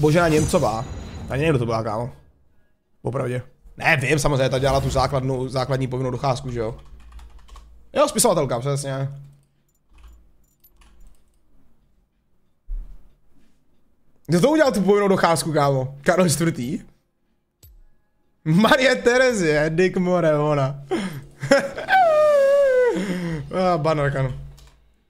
Božena Němcová. Ani někdo to byla, kámo. Popravdě. Ne, vím samozřejmě, ta dělala tu základnu, základní povinnou docházku, že jo? Jo, spisovatelka, přesně. Kdo to udělal tu povinnou docházku, kámo? Karol IV. Marie Terezie, Dick More, ona. ah, kámo.